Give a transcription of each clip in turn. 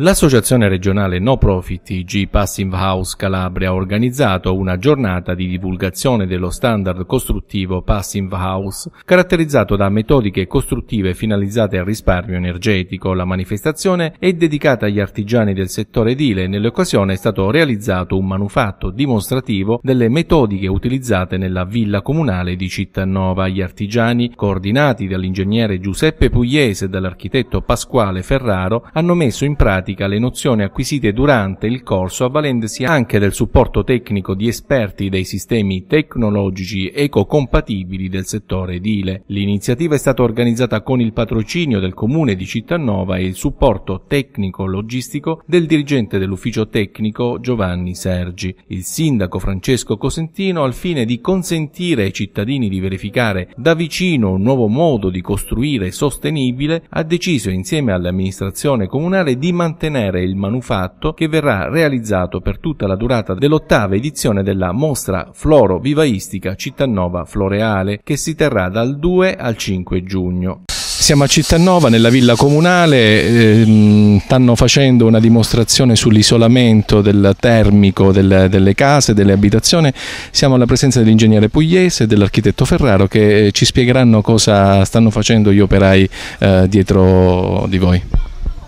L'associazione regionale no profit TG Passive House Calabria ha organizzato una giornata di divulgazione dello standard costruttivo Passive House, caratterizzato da metodiche costruttive finalizzate al risparmio energetico. La manifestazione è dedicata agli artigiani del settore edile e nell'occasione è stato realizzato un manufatto dimostrativo delle metodiche utilizzate nella villa comunale di Cittanova. Gli artigiani, coordinati dall'ingegnere Giuseppe Pugliese e dall'architetto Pasquale Ferraro, hanno messo in pratica pratica le nozioni acquisite durante il corso avvalendosi anche del supporto tecnico di esperti dei sistemi tecnologici ecocompatibili del settore edile. L'iniziativa è stata organizzata con il patrocinio del Comune di Cittanova e il supporto tecnico-logistico del dirigente dell'ufficio tecnico Giovanni Sergi, il sindaco Francesco Cosentino al fine di consentire ai cittadini di verificare da vicino un nuovo modo di costruire sostenibile ha deciso insieme all'amministrazione comunale di mantenere mantenere il manufatto che verrà realizzato per tutta la durata dell'ottava edizione della mostra Floro Vivaistica Cittanova Floreale che si terrà dal 2 al 5 giugno. Siamo a Cittanova, nella villa comunale, ehm, stanno facendo una dimostrazione sull'isolamento del termico delle case, delle abitazioni. Siamo alla presenza dell'ingegnere pugliese e dell'architetto Ferraro che eh, ci spiegheranno cosa stanno facendo gli operai eh, dietro di voi.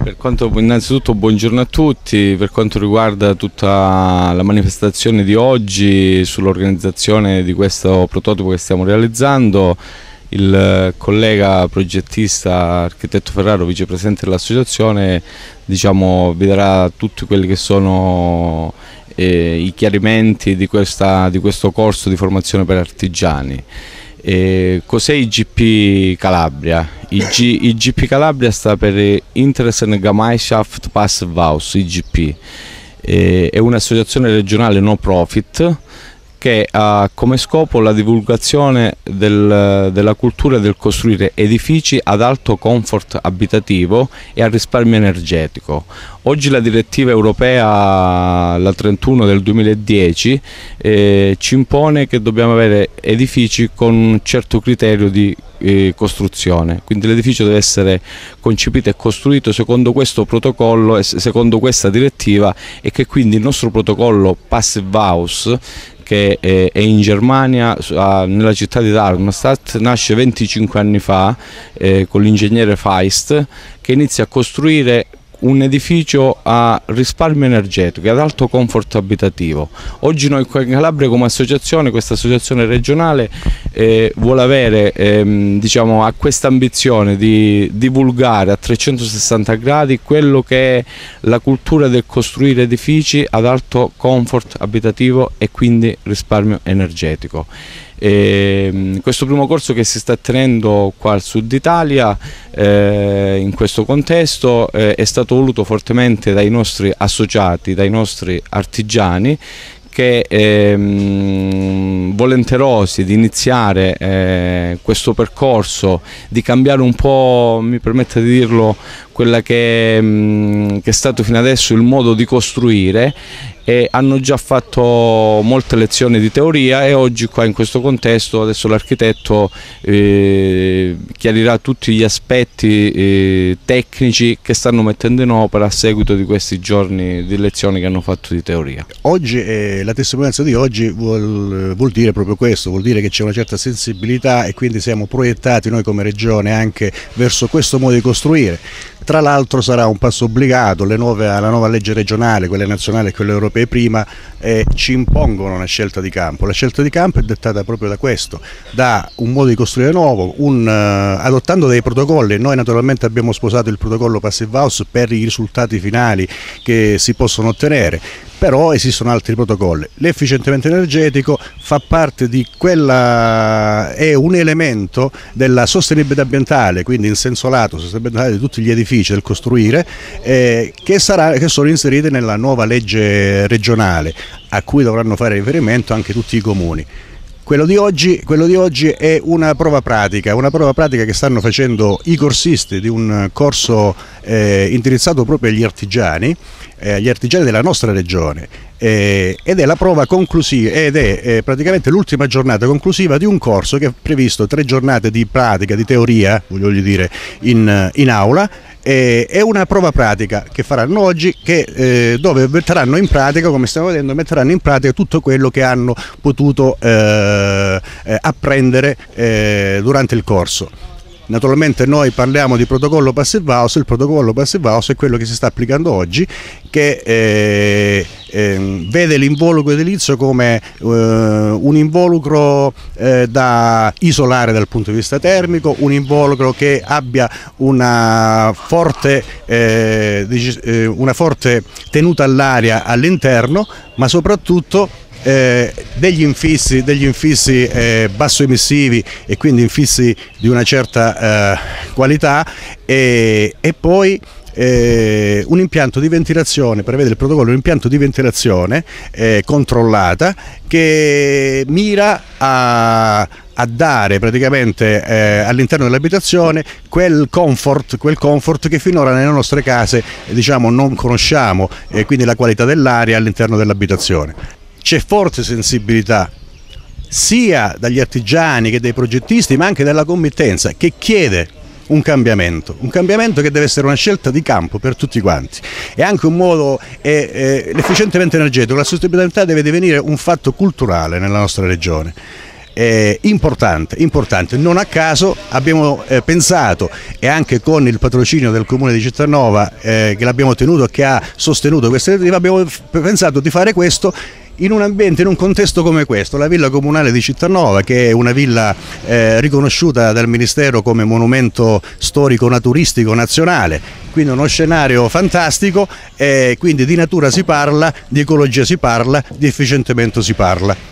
Per quanto, innanzitutto buongiorno a tutti, per quanto riguarda tutta la manifestazione di oggi sull'organizzazione di questo prototipo che stiamo realizzando, il collega progettista architetto Ferraro, vicepresidente dell'associazione, diciamo, vi darà tutti quelli che sono eh, i chiarimenti di, questa, di questo corso di formazione per artigiani. E cos'è IGP Calabria? IG, IGP Calabria sta per Interessengemeinschaft Passwaus, IGP. E è un'associazione regionale no profit che ha come scopo la divulgazione del, della cultura del costruire edifici ad alto comfort abitativo e a risparmio energetico. Oggi la direttiva europea, la 31 del 2010, eh, ci impone che dobbiamo avere edifici con un certo criterio di eh, costruzione, quindi l'edificio deve essere concepito e costruito secondo questo protocollo e secondo questa direttiva e che quindi il nostro protocollo Passive House che eh, è in Germania, nella città di Darmstadt, nasce 25 anni fa eh, con l'ingegnere Feist che inizia a costruire un edificio a risparmio energetico e ad alto comfort abitativo. Oggi noi qua in Calabria come associazione, questa associazione regionale eh, vuole avere ehm, diciamo, a questa ambizione di divulgare a 360 gradi quello che è la cultura del costruire edifici ad alto comfort abitativo e quindi risparmio energetico. E, ehm, questo primo corso che si sta tenendo qua al sud Italia eh, in questo contesto eh, è stato voluto fortemente dai nostri associati, dai nostri artigiani che ehm, volenterosi di iniziare eh, questo percorso, di cambiare un po', mi permetta di dirlo, quella che, mh, mm, che è stato fino adesso il modo di costruire e hanno già fatto molte lezioni di teoria e oggi qua in questo contesto adesso l'architetto eh, chiarirà tutti gli aspetti eh, tecnici che stanno mettendo in opera a seguito di questi giorni di lezioni che hanno fatto di teoria. Oggi, eh, la testimonianza di oggi vuol, vuol dire proprio questo, vuol dire che c'è una certa sensibilità e quindi siamo proiettati noi come regione anche verso questo modo di costruire. Tra l'altro sarà un passo obbligato, nuove, la nuova legge regionale, quella nazionale e quella europea europee prima eh, ci impongono una scelta di campo. La scelta di campo è dettata proprio da questo, da un modo di costruire nuovo, un, eh, adottando dei protocolli. Noi naturalmente abbiamo sposato il protocollo Passive House per i risultati finali che si possono ottenere però esistono altri protocolli. L'efficientamento energetico fa parte di quella, è un elemento della sostenibilità ambientale, quindi in senso lato, sostenibilità di tutti gli edifici del costruire, eh, che, sarà, che sono inseriti nella nuova legge regionale a cui dovranno fare riferimento anche tutti i comuni. Quello di, oggi, quello di oggi è una prova pratica, una prova pratica che stanno facendo i corsisti di un corso eh, indirizzato proprio agli artigiani, eh, agli artigiani della nostra regione eh, ed è la prova conclusiva ed è eh, praticamente l'ultima giornata conclusiva di un corso che ha previsto tre giornate di pratica, di teoria, voglio dire, in, in aula eh, è una prova pratica che faranno oggi che, eh, dove metteranno in pratica, come stiamo vedendo, metteranno in pratica tutto quello che hanno potuto eh, eh apprendere eh, durante il corso. Naturalmente noi parliamo di protocollo passive house, il protocollo passive house è quello che si sta applicando oggi che eh, eh, vede l'involucro edilizio come eh, un involucro eh, da isolare dal punto di vista termico, un involucro che abbia una forte, eh, eh, una forte tenuta all'aria all'interno, ma soprattutto eh, degli infissi, degli infissi eh, bassoemissivi e quindi infissi di una certa eh, qualità e, e poi eh, un impianto di ventilazione, prevede il protocollo, un impianto di ventilazione eh, controllata che mira a a dare praticamente eh, all'interno dell'abitazione quel comfort, quel comfort che finora nelle nostre case eh, diciamo, non conosciamo e eh, quindi la qualità dell'aria all'interno dell'abitazione. C'è forte sensibilità sia dagli artigiani che dai progettisti ma anche dalla committenza che chiede un cambiamento, un cambiamento che deve essere una scelta di campo per tutti quanti. È anche un modo, è, energetico, la sostenibilità deve divenire un fatto culturale nella nostra regione. Eh, importante, importante, Non a caso abbiamo eh, pensato e anche con il patrocinio del comune di Cittanova eh, che l'abbiamo tenuto e che ha sostenuto questa iniziativa, abbiamo pensato di fare questo in un ambiente, in un contesto come questo, la villa comunale di Cittanova, che è una villa eh, riconosciuta dal Ministero come monumento storico naturistico nazionale, quindi uno scenario fantastico, eh, quindi di natura si parla, di ecologia si parla, di efficientamento si parla.